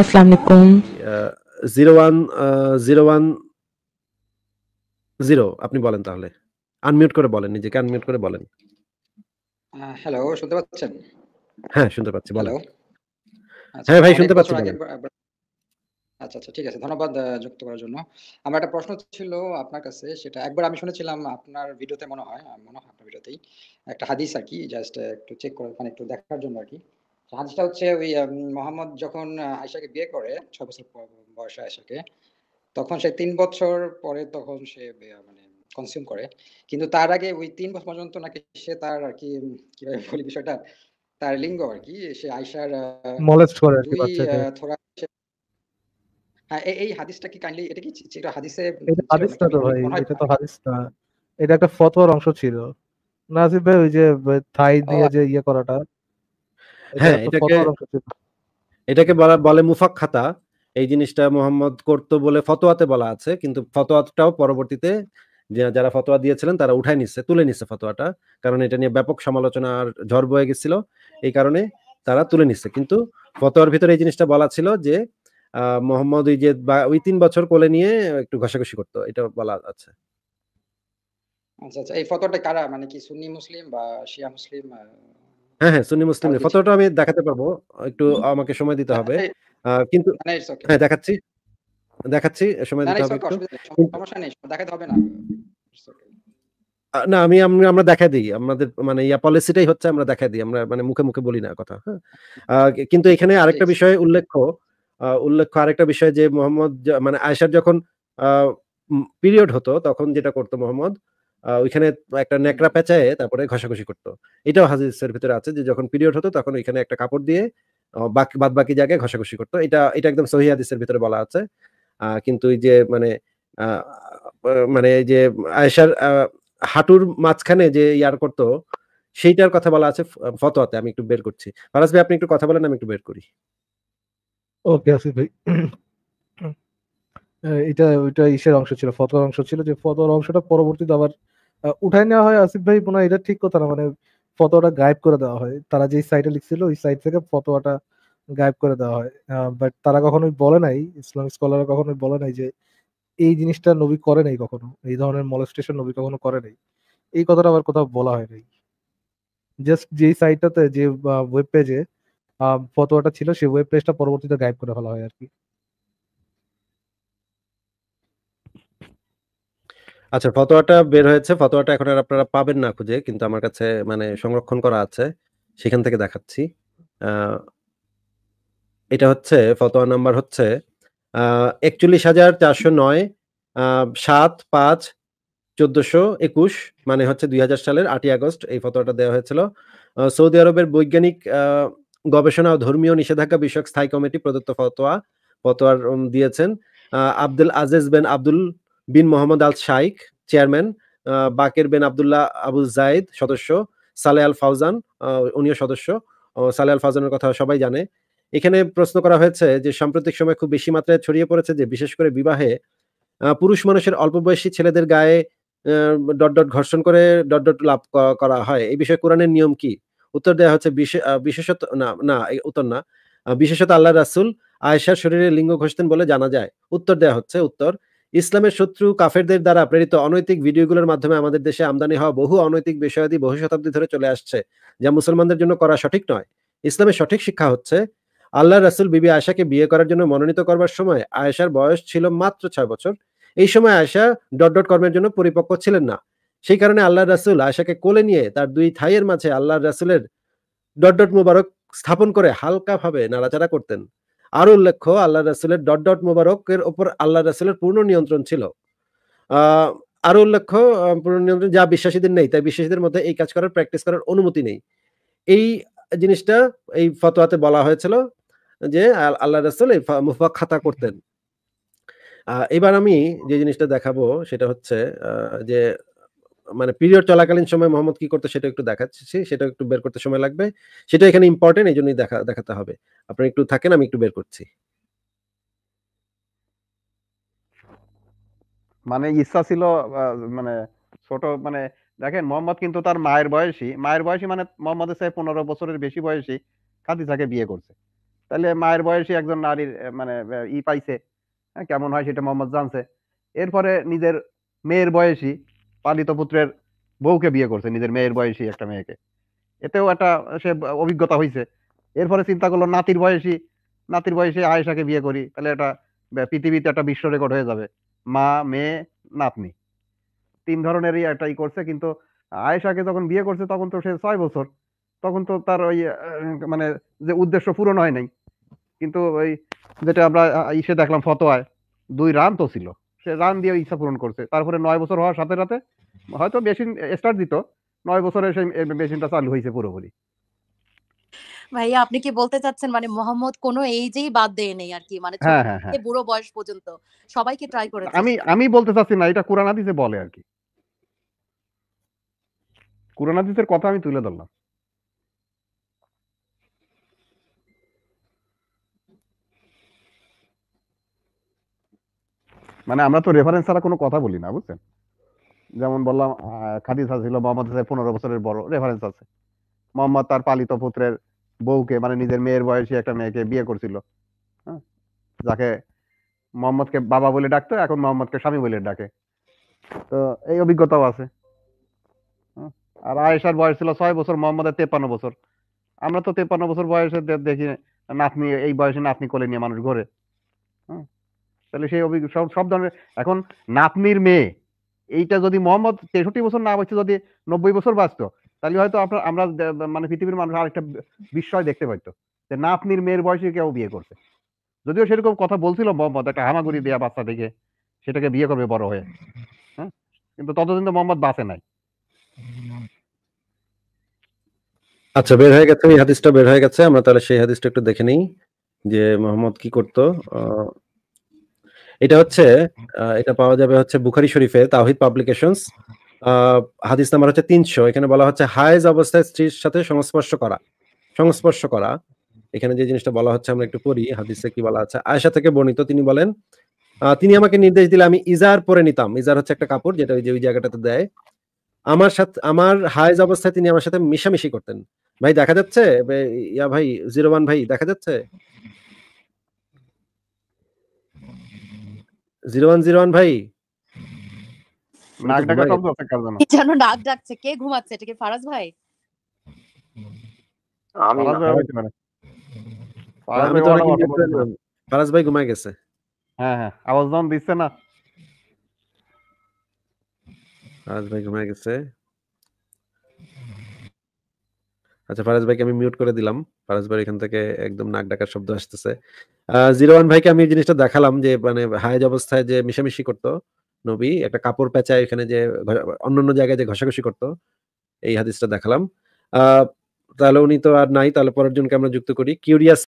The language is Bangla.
আসসালামু আলাইকুম 01010 আপনি বলেন তাহলে আনমিউট করে বলেন নিজেকে আনমিউট করে বলেন হ্যালো শুনতে পাচ্ছেন হ্যাঁ শুনতে পাচ্ছি বলো হ্যাঁ ভাই শুনতে পাচ্ছি আচ্ছা আচ্ছা ঠিক আছে ধন্যবাদ যুক্ত করার জন্য আমার একটা প্রশ্ন ছিল আপনার কাছে সেটা একবার আমি শুনেছিলাম আপনার ভিডিওতে মনে হয় মনে হয় আপনার ভিডিওতেই একটা হাদিস আর কি জাস্ট একটু চেক করে মানে একটু দেখার জন্য আর কি হাদিসটা হচ্ছে ওই মোহাম্মদ যখন আয়সাকে বিয়ে করে ছয় বছর বয়সে আয়সাকে তখন সে তিন বছর পরে তখন সে মানে কনজিউম করে কিন্তু তার আগে ওই তিন বছর পর্যন্ত নাকি সে তার আর কি কিভাবে বলি বিষয়টা তার লিঙ্গ আর কি সে আয়সার মলেস্ট করে আর কি থোড়া হ্যাঁ এই হাদিসটা কি কাইন্ডলি এটা কি এটা হাদিসে এটা হাদিস তো ভাই এটা তো হাদিস না এটা একটা ফতোয়ার অংশ ছিল নাজিব ভাই ওই যে থাই দিয়ে যে আচ্ছা। ইয়ে করাটা হ্যাঁ এটাকে এটাকে বলে মুফাক খাতা এই জিনিসটা মোহাম্মদ করতো বলে ফতোয়াতে বলা আছে কিন্তু ফতোয়াটাও পরবর্তীতে যারা ফতোয়া দিয়েছিলেন তারা উঠাই নিচ্ছে তুলে নিচ্ছে ফতোয়াটা কারণ এটা নিয়ে ব্যাপক সমালোচনা আর ঝড় বয়ে গেছিল এই কারণে তারা তুলে নিচ্ছে কিন্তু ফতোয়ার ভিতরে এই জিনিসটা বলা ছিল যে মোহাম্মদ ওই যে ওই তিন বছর কোলে নিয়ে একটু ঘষাঘষি করতো এটা বলা আছে আচ্ছা আচ্ছা এই ফটোটা কারা মানে কি সুন্নি মুসলিম বা শিয়া মুসলিম হ্যাঁ হ্যাঁ সুন্নি মুসলিম ফতোয়াটা আমি দেখাতে পারবো একটু আমাকে সময় দিতে হবে কিন্তু হ্যাঁ দেখাচ্ছি দেখাচ্ছি সময় দিতে হবে না না আমি আমরা দেখাই দিই আমাদের মানে ইয়া পলিসিটাই হচ্ছে আমরা দেখাই দিই আমরা মানে মুখে মুখে বলি না কথা হ্যাঁ কিন্তু এখানে আরেকটা বিষয় উল্লেখ্য উল্লেখ্য আরেকটা বিষয় যে মোহাম্মদ মানে আয়সার যখন পিরিয়ড হতো তখন যেটা করতো মোহাম্মদ ওইখানে একটা নেকড়া পেঁচায় তারপরে ঘষাঘষি করতো এটাও হাজিসের ভিতরে আছে যে যখন পিরিয়ড হতো তখন ওইখানে একটা কাপড় দিয়ে বাকি বাদ বাকি জায়গায় ঘষাঘষি করতো এটা এটা একদম সহি হাদিসের ভিতরে বলা আছে কিন্তু এই যে মানে মানে এই যে আয়েশার হাঁটুর মাঝখানে যে ইয়ার করতো সেইটার কথা বলা আছে ফতোয়াতে আমি একটু বের করছি ফারাজ ভাই আপনি একটু কথা বলেন আমি একটু বের করি ওকে আসিফ ভাই এটা ওইটা ইসের অংশ ছিল ফতোয়ার অংশ ছিল যে ফতোয়ার অংশটা পরবর্তীতে আবার উঠায় নেওয়া হয় আসিফ ভাই মনে এটা ঠিক কথা না মানে ফতোয়াটা গায়েব করে দেওয়া হয় তারা যেই সাইটে লিখছিল ওই সাইট থেকে ফতোয়াটা গায়েব করে দেওয়া হয় বাট তারা কখনোই বলে নাই ইসলামিক স্কলাররা কখনোই বলে নাই যে এই জিনিসটা নবী করে নাই কখনো এই ধরনের মলেস্টেশন নবী কখনো করে নাই এই কথাটা আবার কোথাও বলা হয় নাই জাস্ট যে সাইটটাতে যে ওয়েব পেজে ফতোয়াটা ছিল সেই ওয়েব পেজটা পরবর্তীতে গায়েব করে ফেলা হয় আর কি আচ্ছা ফতোয়াটা বের হয়েছে ফতোয়াটা এখন আর আপনারা পাবেন না খুঁজে কিন্তু আমার কাছে মানে সংরক্ষণ করা আছে সেখান থেকে দেখাচ্ছি এটা হচ্ছে ফতোয়া নাম্বার হচ্ছে একচল্লিশ হাজার চারশো নয় সাত পাঁচ চোদ্দশো একুশ মানে হচ্ছে দুই হাজার সালের আটই আগস্ট এই ফতোয়াটা দেওয়া হয়েছিল সৌদি আরবের বৈজ্ঞানিক গবেষণা ও ধর্মীয় নিষেধাজ্ঞা বিষয়ক স্থায়ী কমিটি প্রদত্ত ফতোয়া ফতোয়ার দিয়েছেন Abdul Aziz ben Abdul bin Mohammed Al Sheikh chairman Baker ben Abdullah Abu Zayd সদস্য সালে আল ফাউজান উনিও সদস্য সালে আল ফাউজানের কথা সবাই জানে এখানে প্রশ্ন করা হয়েছে যে সাম্প্রতিক সময় খুব বেশি মাত্রায় ছড়িয়ে পড়েছে যে বিশেষ করে বিবাহে পুরুষ মানুষের অল্প বয়সী ছেলেদের গায়ে ডট ডট ঘর্ষণ করে ডট ডট লাভ করা হয় এই বিষয়ে কোরআনের নিয়ম কি উত্তর দেওয়া হচ্ছে বিশেষত না না উত্তর না বিশেষত আল্লাহ রাসুল আয়েশার শরীরে লিঙ্গ ঘষতেন বলে জানা যায় উত্তর দেওয়া হচ্ছে উত্তর ইসলামের শত্রু কাফেরদের দ্বারা প্রেরিত অনৈতিক ভিডিওগুলোর মাধ্যমে আমাদের দেশে আমদানি হওয়া বহু অনৈতিক বিষয়াদি বহু শতাব্দী ধরে চলে আসছে যা মুসলমানদের জন্য করা সঠিক নয় ইসলামের সঠিক শিক্ষা হচ্ছে আল্লাহ রাসুল বিবি আয়সাকে বিয়ে করার জন্য মনোনীত করবার সময় আয়েশার বয়স ছিল মাত্র ছয় বছর এই সময় আয়সা ডট ডট কর্মের জন্য পরিপক্ক ছিলেন না সেই কারণে আল্লাহ রাসুল আয়সাকে কোলে নিয়ে তার দুই থাইয়ের মাঝে আল্লাহ রাসুলের ডট ডট মুবারক স্থাপন করে হালকাভাবে নাড়াচাড়া করতেন আর উল্লেখ্য আল্লাহ রাসুলের ডট ডট মোবারকের ওপর আল্লাহ রাসুলের পূর্ণ নিয়ন্ত্রণ ছিল আরো উল্লেখ্য পূর্ণ নিয়ন্ত্রণ যা বিশ্বাসীদের নেই তাই বিশ্বাসীদের মধ্যে এই কাজ করার প্র্যাকটিস করার অনুমতি নেই এই জিনিসটা এই ফতোয়াতে বলা হয়েছিল যে আল্লাহ রাসুল এই মুফা খাতা করতেন এবার আমি যে জিনিসটা দেখাবো সেটা হচ্ছে যে মানে পিরিয়ড চলাকালীন সময় মোহাম্মদ কি করতে সেটা একটু দেখাচ্ছি সেটা একটু বের করতে সময় লাগবে সেটা এখানে ইম্পর্টেন্ট এই জন্যই দেখা দেখাতে হবে আপনার একটু থাকেন আমি একটু বের করছি মানে ইচ্ছা ছিল মানে ছোট মানে দেখেন মোহাম্মদ কিন্তু তার মায়ের বয়সী মায়ের বয়সী মানে মোহাম্মদের সাহেব পনেরো বছরের বেশি বয়সী খাদিজাকে বিয়ে করছে তাহলে মায়ের বয়সী একজন নারীর মানে ই পাইছে হ্যাঁ, কেমন হয় সেটা মোহাম্মদ জানছে এরপরে নিজের মেয়ের বয়সী পালিত পুত্রের বউকে বিয়ে করছে নিজের মেয়ের বয়সী একটা মেয়েকে এতেও একটা সে অভিজ্ঞতা হয়েছে এরপরে চিন্তা করলো নাতির বয়সী নাতির বয়সে আয়েশাকে বিয়ে করি তাহলে এটা পৃথিবীতে একটা বিশ্ব রেকর্ড হয়ে যাবে মা মেয়ে নাতনি তিন ধরনেরই ই করছে কিন্তু আয়েশাকে যখন বিয়ে করছে তখন তো সে ছয় বছর তখন তো তার ওই মানে যে উদ্দেশ্য পূরণ হয় নাই কিন্তু ওই যেটা আমরা ইসে দেখলাম ফতোয়ায় দুই রান তো ছিল সে রান দিয়ে ইচ্ছা পূরণ করছে তারপরে নয় বছর হওয়ার সাথে সাথে হয়তো মেশিন স্টার্ট দিত নয় বছরে সেই মেশিনটা চালু হয়েছে পুরোপুরি ভাইয়া আপনি কি বলতে চাচ্ছেন মানে মোহাম্মদ কোন এইজেই বাদ দেয় নেই আর কি মানে হ্যাঁ, হ্যাঁ, হ্যাঁ। বুড়ো বয়স পর্যন্ত সবাইকে ট্রাই করে আমি আমি বলতে চাচ্ছি না এটা কোরআন হাদিসে বলে আর কি কোরআন হাদিসের কথা আমি তুলে ধরলাম মানে আমরা তো রেফারেন্স ছাড়া কোনো কথা বলি না বুঝছেন যেমন বললাম খাদিজ ছিল মোহাম্মদ হাসান পনেরো বছরের বড় রেফারেন্স আছে মোহাম্মদ তার পালিত পুত্রের বউকে মানে নিজের মেয়ের বয়সী একটা মেয়েকে বিয়ে করছিল হ্যাঁ? যাকে মোহাম্মদকে বাবা বলে ডাকতো এখন মোহাম্মদকে স্বামী বলে ডাকে তো এই অভিজ্ঞতাও আছে হ্যাঁ? আর আয়েশার বয়স ছিল ছয় বছর মোহাম্মদের তেপান্ন বছর আমরা তো তেপান্ন বছর বয়সে দেখি নাতনি এই বয়সে নাতনি কোলে নিয়ে মানুষ ঘোরে হ্যাঁ? তাহলে সেই সব সব ধরনের এখন নাতনির মেয়ে এইটা যদি মোহাম্মদ তেষট্টি বছর না বাঁচতো যদি নব্বই বছর বাঁচতো তাহলে হয়তো আপনার আমরা মানে পৃথিবীর মানুষ আরেকটা বিস্ময় দেখতে পাইতো যে নাতনির মেয়ের বয়সে কেউ বিয়ে করছে যদিও সেরকম কথা বলছিল মোহাম্মদ একটা হামাগুড়ি দেয়া বাচ্চা দেখে সেটাকে বিয়ে করবে বড় হয়ে হ্যাঁ কিন্তু ততদিন তো মোহাম্মদ বাঁচে নাই আচ্ছা বের হয়ে গেছে এই হাদিসটা বের হয়ে গেছে আমরা তাহলে সেই হাদিসটা একটু দেখে নিই যে মোহাম্মদ কি করতো এটা হচ্ছে এটা পাওয়া যাবে হচ্ছে বুখারি শরীফে তাহিদ পাবলিকেশনস হাদিস নাম্বার হচ্ছে তিনশো এখানে বলা হচ্ছে হায়েজ অবস্থায় স্ত্রীর সাথে সংস্পর্শ করা সংস্পর্শ করা এখানে যে জিনিসটা বলা হচ্ছে আমরা একটু পড়ি হাদিসে কি বলা আছে আয়সা থেকে বর্ণিত তিনি বলেন তিনি আমাকে নির্দেশ দিলে আমি ইজার পরে নিতাম ইজার হচ্ছে একটা কাপড় যেটা ওই যে ওই জায়গাটাতে দেয় আমার সাথে আমার হায়েজ অবস্থায় তিনি আমার সাথে মিশামিশি করতেন ভাই দেখা যাচ্ছে ইয়া ভাই জিরো ওয়ান ভাই দেখা যাচ্ছে জিরো ওয়ান জিরো ওয়ান ভাই কে ঘুমাচ্ছে ভাই আমি মানে। ভাই ঘুমায় গেছে হ্যাঁ হ্যাঁ আওয়াজ যখন দিচ্ছে না ফারাজ ভাই ঘুমায় গেছে আচ্ছা ফারাজ ভাইকে আমি মিউট করে দিলাম ফারাজ ভাই এখান থেকে একদম নাক ডাকার শব্দ আসতেছে জিরো ওয়ান ভাইকে আমি জিনিসটা দেখালাম যে মানে হায়েজ অবস্থায় যে মিশামিশি করতো নবী একটা কাপড় পেঁচায় এখানে যে অন্যান্য জায়গায় যে ঘষাঘষি করতো এই হাদিসটা দেখালাম তাহলে উনি তো আর নাই তাহলে পরের জনকে আমরা যুক্ত করি কিউরিয়াস